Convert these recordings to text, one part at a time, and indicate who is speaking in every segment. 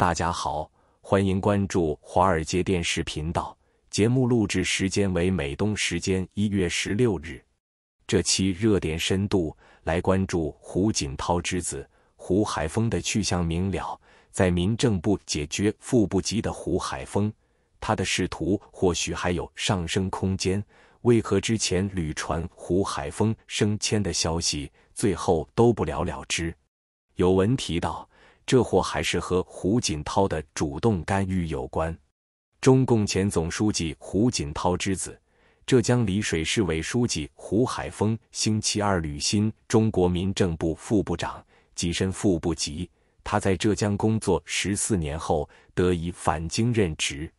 Speaker 1: 大家好，欢迎关注华尔街电视频道。节目录制时间为美东时间一月十六日。这期热点深度来关注胡锦涛之子胡海峰的去向明了，在民政部解决副部级的胡海峰，他的仕途或许还有上升空间。为何之前屡传胡海峰升迁的消息，最后都不了了之？有文提到。这货还是和胡锦涛的主动干预有关。中共前总书记胡锦涛之子、浙江丽水市委书记胡海峰，星期二履新中国民政部副部长，跻身副部级。他在浙江工作十四年后得以返京任职。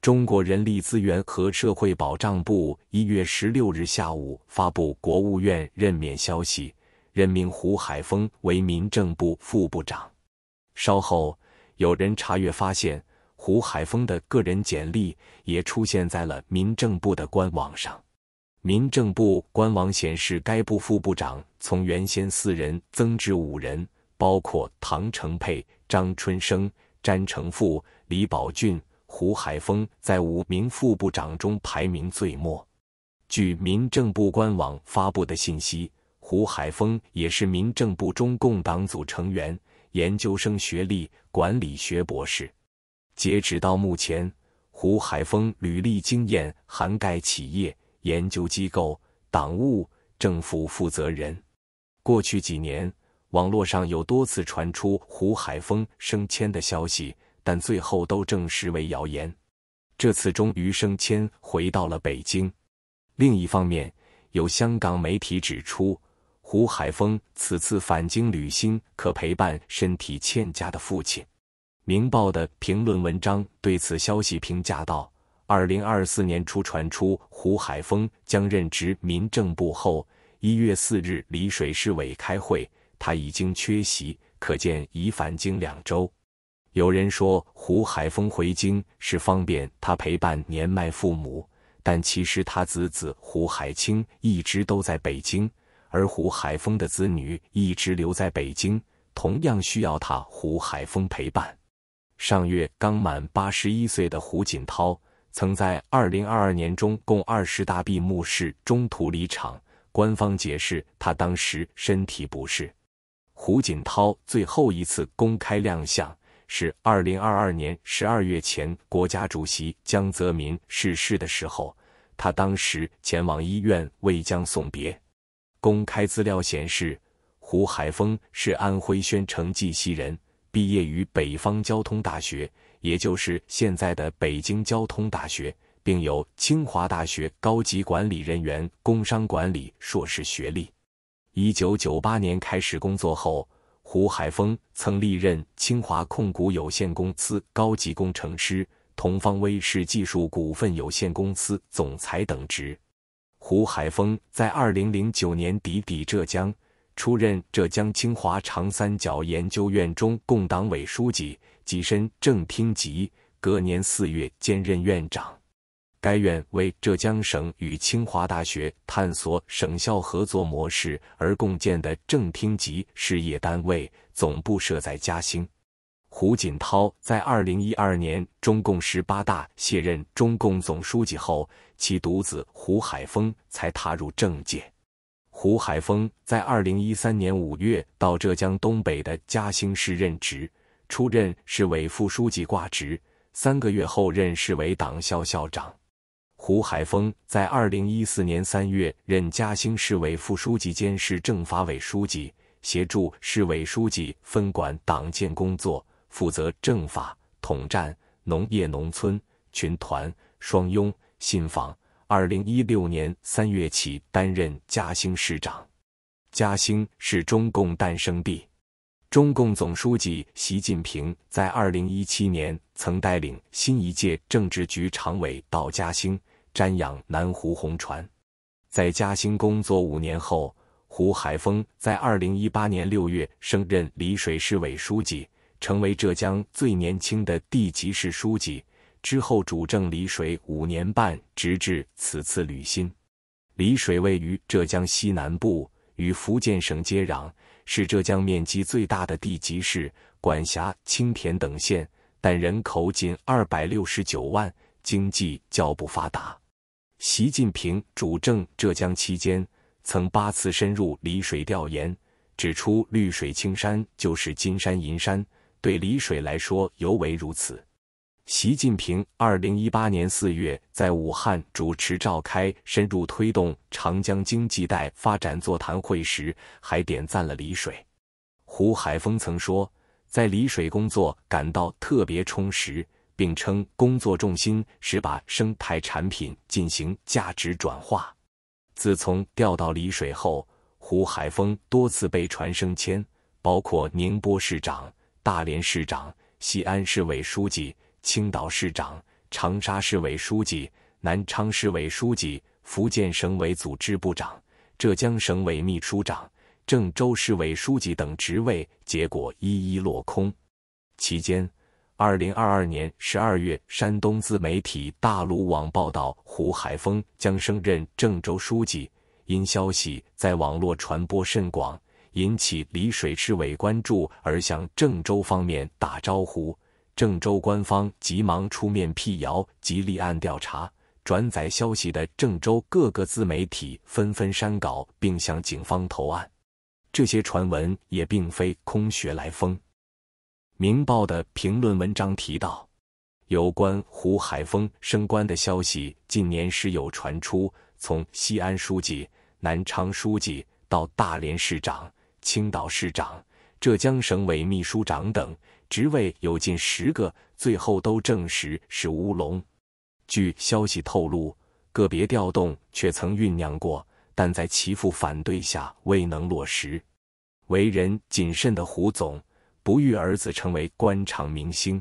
Speaker 1: 中国人力资源和社会保障部一月十六日下午发布国务院任免消息，任命胡海峰为民政部副部长。稍后，有人查阅发现，胡海峰的个人简历也出现在了民政部的官网上。民政部官网显示，该部副部长从原先四人增至五人，包括唐承沛、张春生、詹成富、李宝俊、胡海峰。在五名副部长中排名最末。据民政部官网发布的信息，胡海峰也是民政部中共党组成员。研究生学历，管理学博士。截止到目前，胡海峰履历经验涵盖企业、研究机构、党务、政府负责人。过去几年，网络上有多次传出胡海峰升迁的消息，但最后都证实为谣言。这次终于升迁回到了北京。另一方面，有香港媒体指出。胡海峰此次返京旅行，可陪伴身体欠佳的父亲。《明报》的评论文章对此消息评价道：“二零二四年初传出胡海峰将任职民政部后，一月四日丽水市委开会，他已经缺席，可见已返京两周。有人说胡海峰回京是方便他陪伴年迈父母，但其实他子子胡海清一直都在北京。”而胡海峰的子女一直留在北京，同样需要他胡海峰陪伴。上月刚满八十一岁的胡锦涛，曾在二零二二年中共二十大闭幕式中途离场，官方解释他当时身体不适。胡锦涛最后一次公开亮相是二零二二年十二月前，国家主席江泽民逝世的时候，他当时前往医院为江送别。公开资料显示，胡海峰是安徽宣城绩溪人，毕业于北方交通大学，也就是现在的北京交通大学，并有清华大学高级管理人员工商管理硕士学历。一九九八年开始工作后，胡海峰曾历任清华控股有限公司高级工程师、同方威视技术股份有限公司总裁等职。胡海峰在2009年底抵浙江，出任浙江清华长三角研究院中共党委书记，跻身正厅级。隔年四月，兼任院长。该院为浙江省与清华大学探索省校合作模式而共建的正厅级事业单位，总部设在嘉兴。胡锦涛在二零一二年中共十八大卸任中共总书记后，其独子胡海峰才踏入政界。胡海峰在二零一三年五月到浙江东北的嘉兴市任职，出任市委副书记挂职，三个月后任市委党校校长。胡海峰在二零一四年三月任嘉兴市委副书记兼市政法委书记，协助市委书记分管党建工作。负责政法、统战、农业农村、群团、双拥、信访。二零一六年三月起担任嘉兴市长。嘉兴是中共诞生地，中共总书记习近平在二零一七年曾带领新一届政治局常委到嘉兴瞻仰南湖红船。在嘉兴工作五年后，胡海峰在二零一八年六月升任丽水市委书记。成为浙江最年轻的地级市书记之后，主政丽水五年半，直至此次履新。丽水位于浙江西南部，与福建省接壤，是浙江面积最大的地级市，管辖青田等县，但人口仅二百六十九万，经济较不发达。习近平主政浙江期间，曾八次深入丽水调研，指出“绿水青山就是金山银山”。对丽水来说尤为如此。习近平2018年4月在武汉主持召开深入推动长江经济带发展座谈会时，还点赞了丽水。胡海峰曾说，在丽水工作感到特别充实，并称工作重心是把生态产品进行价值转化。自从调到丽水后，胡海峰多次被传升迁，包括宁波市长。大连市长、西安市委书记、青岛市长、长沙市委书记、南昌市委书记、福建省委组织部长、浙江省委秘书长、郑州市委书记等职位，结果一一落空。期间，二零二二年十二月，山东自媒体“大鲁网”报道胡海峰将升任郑州书记，因消息在网络传播甚广。引起黎水市委关注，而向郑州方面打招呼。郑州官方急忙出面辟谣及立案调查。转载消息的郑州各个自媒体纷纷删稿，并向警方投案。这些传闻也并非空穴来风。《明报》的评论文章提到，有关胡海峰升官的消息近年时有传出，从西安书记、南昌书记到大连市长。青岛市长、浙江省委秘书长等职位有近十个，最后都证实是乌龙。据消息透露，个别调动却曾酝酿过，但在其父反对下未能落实。为人谨慎的胡总不欲儿子成为官场明星，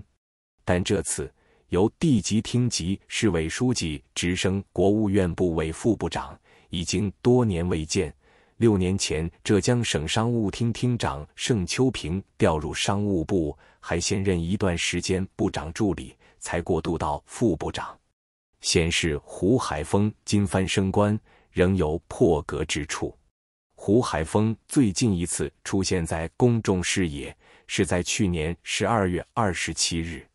Speaker 1: 但这次由地级厅级市委书记直升国务院部委副部长，已经多年未见。六年前，浙江省商务厅厅长盛秋平调入商务部，还先任一段时间部长助理，才过渡到副部长。显示胡海峰今番升官，仍有破格之处。胡海峰最近一次出现在公众视野，是在去年十二月二十七日，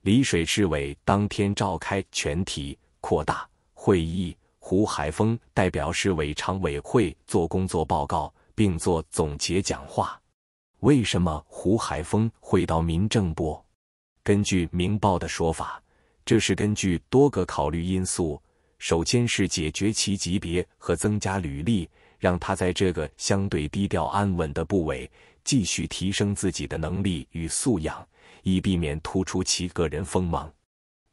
Speaker 1: 丽水市委当天召开全体扩大会议。胡海峰代表市委常委会做工作报告，并做总结讲话。为什么胡海峰会到民政部？根据《明报》的说法，这是根据多个考虑因素。首先是解决其级别和增加履历，让他在这个相对低调安稳的部委继续提升自己的能力与素养，以避免突出其个人锋芒。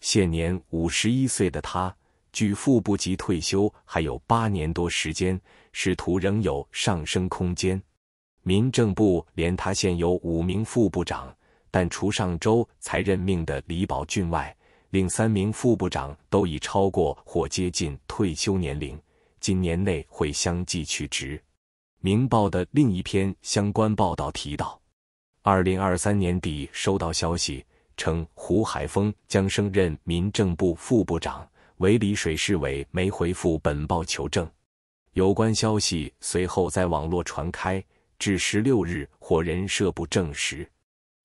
Speaker 1: 现年五十一岁的他。距副部级退休还有八年多时间，仕途仍有上升空间。民政部连他现有五名副部长，但除上周才任命的李宝俊外，另三名副部长都已超过或接近退休年龄，今年内会相继去职。《明报》的另一篇相关报道提到，二零二三年底收到消息称，胡海峰将升任民政部副部长。为丽水市委没回复本报求证，有关消息随后在网络传开，至十六日，获人社部证实。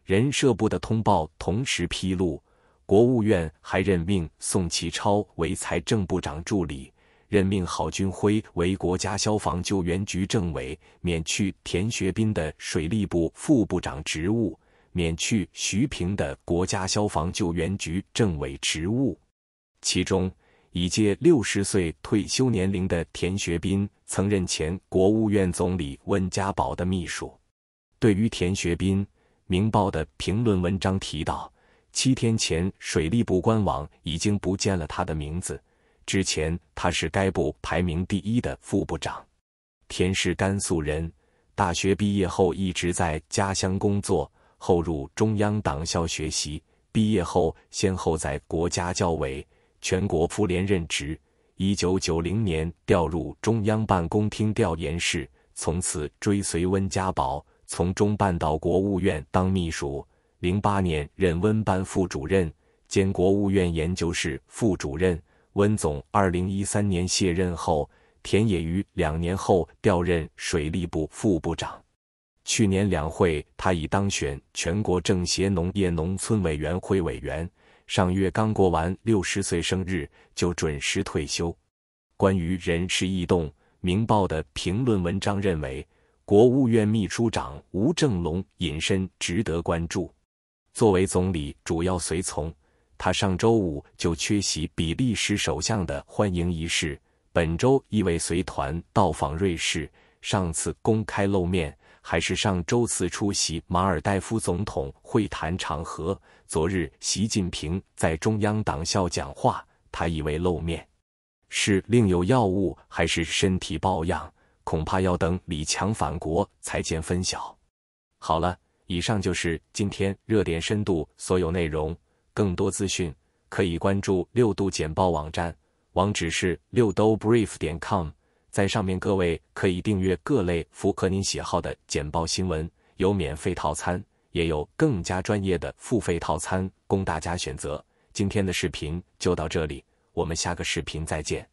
Speaker 1: 人社部的通报同时披露，国务院还任命宋其超为财政部长助理，任命郝军辉为国家消防救援局政委，免去田学斌的水利部副部长职务，免去徐平的国家消防救援局政委职务，其中。已届六十岁退休年龄的田学斌，曾任前国务院总理温家宝的秘书。对于田学斌，《明报》的评论文章提到，七天前水利部官网已经不见了他的名字。之前他是该部排名第一的副部长。田是甘肃人，大学毕业后一直在家乡工作，后入中央党校学习，毕业后先后在国家教委。全国妇联任职，一九九零年调入中央办公厅调研室，从此追随温家宝，从中办到国务院当秘书。零八年任温办副主任兼国务院研究室副主任。温总二零一三年卸任后，田野于两年后调任水利部副部长。去年两会，他已当选全国政协农业农村委员会委员。上月刚过完六十岁生日，就准时退休。关于人事异动，《明报》的评论文章认为，国务院秘书长吴正龙隐身值得关注。作为总理主要随从，他上周五就缺席比利时首相的欢迎仪式，本周亦未随团到访瑞士。上次公开露面。还是上周四出席马尔代夫总统会谈场合。昨日，习近平在中央党校讲话，他以为露面是另有要务，还是身体抱恙？恐怕要等李强返国才见分晓。好了，以上就是今天热点深度所有内容。更多资讯可以关注六度简报网站，网址是六度 brief 点 com。在上面，各位可以订阅各类符合您喜好的简报新闻，有免费套餐，也有更加专业的付费套餐供大家选择。今天的视频就到这里，我们下个视频再见。